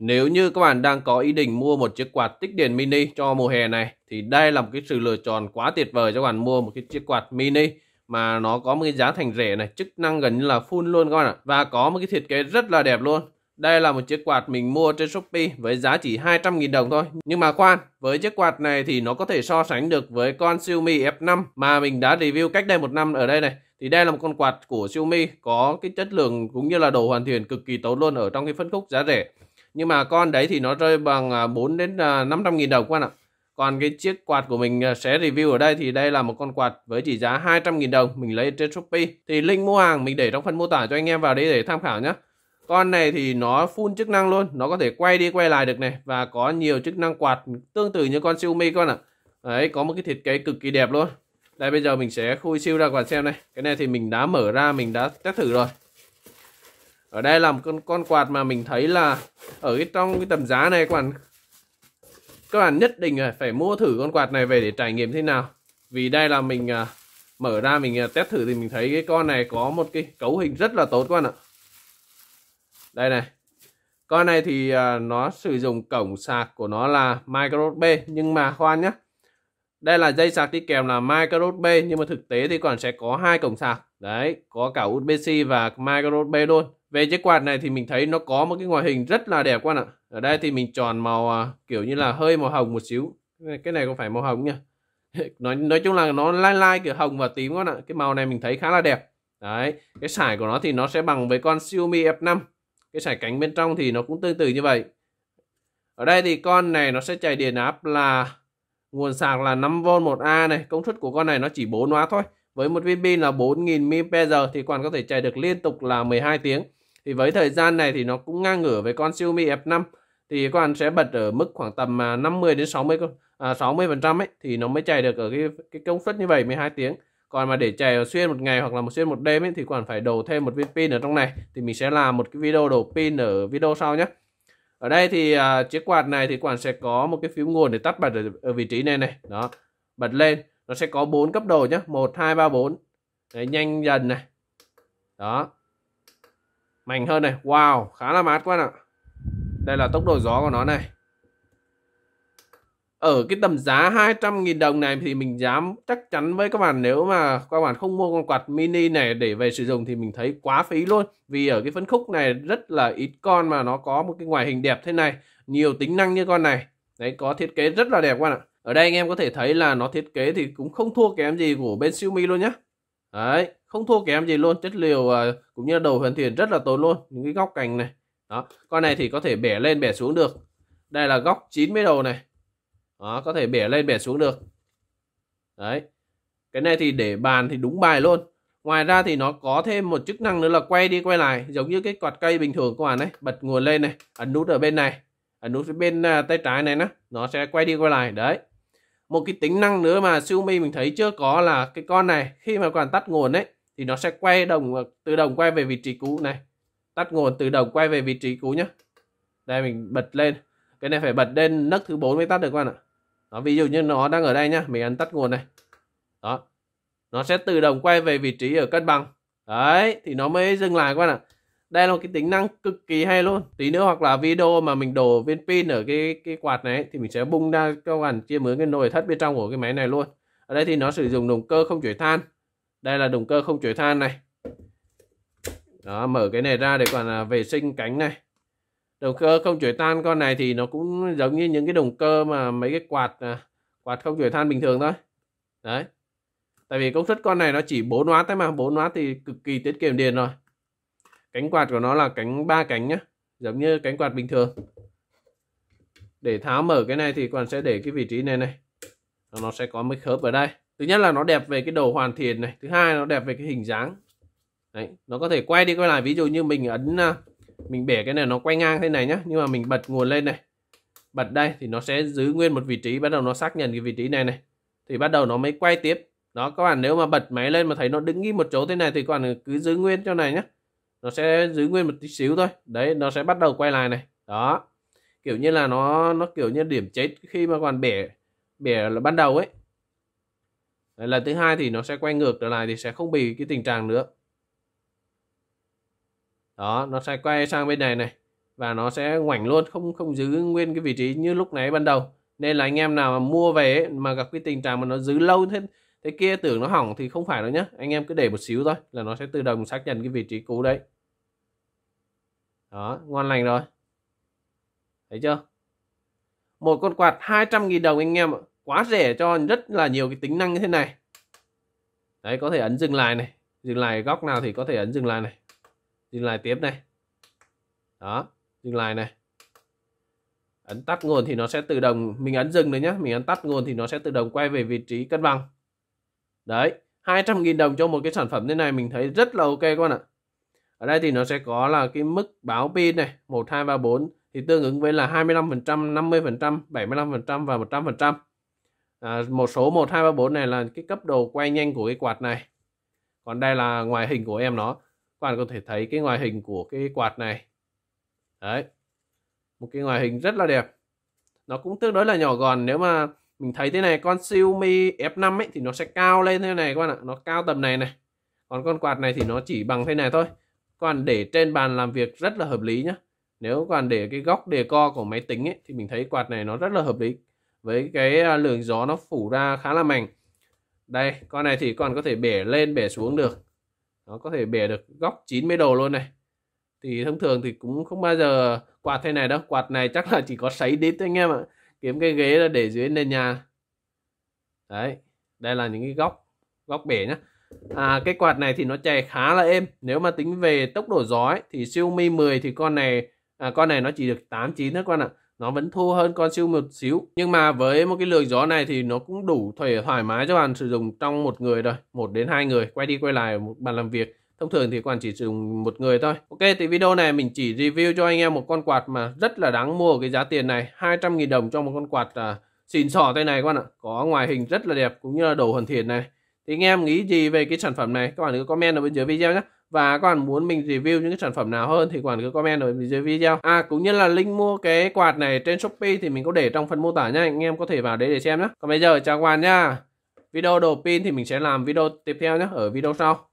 Nếu như các bạn đang có ý định mua một chiếc quạt tích điện mini cho mùa hè này thì đây là một cái sự lựa chọn quá tuyệt vời cho các bạn mua một cái chiếc quạt mini mà nó có một cái giá thành rẻ này, chức năng gần như là full luôn các bạn ạ. Và có một cái thiết kế rất là đẹp luôn. Đây là một chiếc quạt mình mua trên Shopee với giá chỉ 200.000 đồng thôi. Nhưng mà khoan, với chiếc quạt này thì nó có thể so sánh được với con Xiaomi F5 mà mình đã review cách đây một năm ở đây này. Thì đây là một con quạt của Xiaomi có cái chất lượng cũng như là độ hoàn thiện cực kỳ tốt luôn ở trong cái phân khúc giá rẻ nhưng mà con đấy thì nó rơi bằng 4 à, đến 500 à, nghìn đồng các ạ còn cái chiếc quạt của mình à, sẽ review ở đây thì đây là một con quạt với chỉ giá 200.000 đồng mình lấy trên Shopee thì link mua hàng mình để trong phần mô tả cho anh em vào đây để tham khảo nhé con này thì nó full chức năng luôn nó có thể quay đi quay lại được này và có nhiều chức năng quạt tương tự như con Xiaomi con ạ đấy có một cái thiết kế cực kỳ đẹp luôn đây bây giờ mình sẽ khui siêu ra quạt xem này cái này thì mình đã mở ra mình đã test thử rồi ở đây là một con con quạt mà mình thấy là ở cái trong cái tầm giá này các bạn các bạn nhất định phải mua thử con quạt này về để trải nghiệm thế nào vì đây là mình à, mở ra mình à, test thử thì mình thấy cái con này có một cái cấu hình rất là tốt các bạn ạ đây này con này thì à, nó sử dụng cổng sạc của nó là micro USB nhưng mà khoan nhé đây là dây sạc đi kèm là micro USB nhưng mà thực tế thì còn sẽ có hai cổng sạc đấy có cả USB C và micro USB luôn về chiếc quạt này thì mình thấy nó có một cái ngoại hình rất là đẹp quan ạ ở đây thì mình chọn màu à, kiểu như là hơi màu hồng một xíu cái này có phải màu hồng nha nói nói chung là nó lai lai kiểu hồng và tím các bạn ạ cái màu này mình thấy khá là đẹp đấy cái sải của nó thì nó sẽ bằng với con Xiaomi F5 cái sải cánh bên trong thì nó cũng tương tự như vậy ở đây thì con này nó sẽ chạy điện áp là nguồn sạc là 5V 1A này công suất của con này nó chỉ 4W thôi với một viên pin là 4.000 mAh thì còn có thể chạy được liên tục là 12 tiếng thì với thời gian này thì nó cũng ngang ngửa với con Xiaomi F5 thì các bạn sẽ bật ở mức khoảng tầm 50 à, đến 60 à, 60 phần trăm ấy thì nó mới chạy được ở cái cái công suất như vậy 12 tiếng còn mà để chạy xuyên một ngày hoặc là một xuyên một đêm ấy thì còn phải đổ thêm một viên pin ở trong này thì mình sẽ làm một cái video đổ pin ở video sau nhé ở đây thì à, chiếc quạt này thì quản sẽ có một cái phím nguồn để tắt bật ở, ở vị trí này này đó bật lên nó sẽ có bốn cấp độ nhé một hai ba bốn nhanh dần này đó mạnh hơn này wow khá là mát quá ạ đây là tốc độ gió của nó này ở cái tầm giá 200.000 đồng này thì mình dám chắc chắn với các bạn nếu mà các bạn không mua con quạt mini này để về sử dụng thì mình thấy quá phí luôn vì ở cái phân khúc này rất là ít con mà nó có một cái ngoại hình đẹp thế này nhiều tính năng như con này đấy có thiết kế rất là đẹp quá bạn ạ ở đây anh em có thể thấy là nó thiết kế thì cũng không thua kém gì của bên Xiaomi luôn nhé. đấy không thua kém gì luôn chất liệu uh, cũng như là đầu hoàn thiện rất là tốt luôn những cái góc cành này đó con này thì có thể bẻ lên bẻ xuống được đây là góc 90 độ này đó có thể bẻ lên bẻ xuống được đấy cái này thì để bàn thì đúng bài luôn ngoài ra thì nó có thêm một chức năng nữa là quay đi quay lại giống như cái quạt cây bình thường các bạn ấy bật nguồn lên này ấn nút ở bên này ấn nút bên uh, tay trái này nó nó sẽ quay đi quay lại đấy một cái tính năng nữa mà Xiaomi mình thấy chưa có là cái con này khi mà các bạn tắt nguồn ấy thì nó sẽ quay đồng tự động quay về vị trí cũ này tắt nguồn tự động quay về vị trí cũ nhé đây mình bật lên cái này phải bật lên nấc thứ 4 mới tắt được các bạn ạ đó, ví dụ như nó đang ở đây nhá mình ấn tắt nguồn này đó nó sẽ tự động quay về vị trí ở cân bằng đấy thì nó mới dừng lại các bạn ạ đây là một cái tính năng cực kỳ hay luôn tí nữa hoặc là video mà mình đổ viên pin ở cái cái quạt này thì mình sẽ bung ra các bạn chia mướn cái nồi thất bên trong của cái máy này luôn ở đây thì nó sử dụng động cơ không chuyển than đây là động cơ không chổi than này đó mở cái này ra để còn vệ sinh cánh này động cơ không chổi than con này thì nó cũng giống như những cái động cơ mà mấy cái quạt à, quạt không chổi than bình thường thôi đấy tại vì công suất con này nó chỉ 4 w thôi mà 4 w thì cực kỳ tiết kiệm điện rồi cánh quạt của nó là cánh ba cánh nhá giống như cánh quạt bình thường để tháo mở cái này thì còn sẽ để cái vị trí này này nó sẽ có mấy khớp ở đây thứ nhất là nó đẹp về cái đầu hoàn thiện này thứ hai nó đẹp về cái hình dáng đấy nó có thể quay đi quay lại ví dụ như mình ấn à, mình bẻ cái này nó quay ngang thế này nhá nhưng mà mình bật nguồn lên này bật đây thì nó sẽ giữ nguyên một vị trí bắt đầu nó xác nhận cái vị trí này này thì bắt đầu nó mới quay tiếp đó các bạn nếu mà bật máy lên mà thấy nó đứng im một chỗ thế này thì các bạn cứ giữ nguyên chỗ này nhá nó sẽ giữ nguyên một tí xíu thôi đấy nó sẽ bắt đầu quay lại này đó kiểu như là nó nó kiểu như điểm chết khi mà các bạn bẻ bẻ là ban đầu ấy lần thứ hai thì nó sẽ quay ngược trở lại thì sẽ không bị cái tình trạng nữa đó nó sẽ quay sang bên này này và nó sẽ ngoảnh luôn không không giữ nguyên cái vị trí như lúc nãy ban đầu nên là anh em nào mà mua về ấy, mà gặp cái tình trạng mà nó giữ lâu thế thế kia tưởng nó hỏng thì không phải đâu nhá anh em cứ để một xíu thôi là nó sẽ tự động xác nhận cái vị trí cũ đấy đó ngon lành rồi thấy chưa một con quạt 200.000 đồng anh em ạ quá rẻ cho rất là nhiều cái tính năng như thế này đấy có thể ấn dừng lại này dừng lại góc nào thì có thể ấn dừng lại này dừng lại tiếp này đó dừng lại này ấn tắt nguồn thì nó sẽ tự động mình ấn dừng đấy nhá mình ấn tắt nguồn thì nó sẽ tự động quay về vị trí cân bằng đấy 200.000 đồng cho một cái sản phẩm thế này mình thấy rất là ok các bạn ạ ở đây thì nó sẽ có là cái mức báo pin này 1 2 3 4 thì tương ứng với là 25%, 50%, 75% và 100% à, một số 1 2 3 4 này là cái cấp độ quay nhanh của cái quạt này còn đây là ngoài hình của em nó các bạn có thể thấy cái ngoài hình của cái quạt này đấy một cái ngoài hình rất là đẹp nó cũng tương đối là nhỏ gọn nếu mà mình thấy thế này con Xiaomi F5 ấy thì nó sẽ cao lên thế này các bạn ạ nó cao tầm này này còn con quạt này thì nó chỉ bằng thế này thôi còn để trên bàn làm việc rất là hợp lý nhá nếu còn để cái góc đề co của máy tính ấy thì mình thấy quạt này nó rất là hợp lý với cái à, lượng gió nó phủ ra khá là mạnh đây con này thì còn có thể bẻ lên bẻ xuống được nó có thể bẻ được góc 90 độ luôn này thì thông thường thì cũng không bao giờ quạt thế này đâu quạt này chắc là chỉ có sấy đít thôi anh em ạ kiếm cái ghế để dưới nền nhà đấy đây là những cái góc góc bể nhá à, cái quạt này thì nó chạy khá là êm nếu mà tính về tốc độ gió ấy, thì Xiaomi 10 thì con này à, con này nó chỉ được 8 chín thôi con ạ nó vẫn thua hơn con siêu một xíu nhưng mà với một cái lượng gió này thì nó cũng đủ thuê thoải mái cho bạn sử dụng trong một người rồi một đến hai người quay đi quay lại một bàn làm việc thông thường thì còn chỉ sử dụng một người thôi ok thì video này mình chỉ review cho anh em một con quạt mà rất là đáng mua cái giá tiền này 200.000 đồng cho một con quạt à, xịn sò tay này các bạn ạ có ngoài hình rất là đẹp cũng như là đồ hoàn thiện này thì anh em nghĩ gì về cái sản phẩm này các bạn cứ comment ở bên dưới video nhé và các bạn muốn mình review những cái sản phẩm nào hơn thì các bạn cứ comment ở dưới video à cũng như là link mua cái quạt này trên shopee thì mình có để trong phần mô tả nha anh em có thể vào đấy để xem nhé còn bây giờ chào các bạn nha video đồ pin thì mình sẽ làm video tiếp theo nhé ở video sau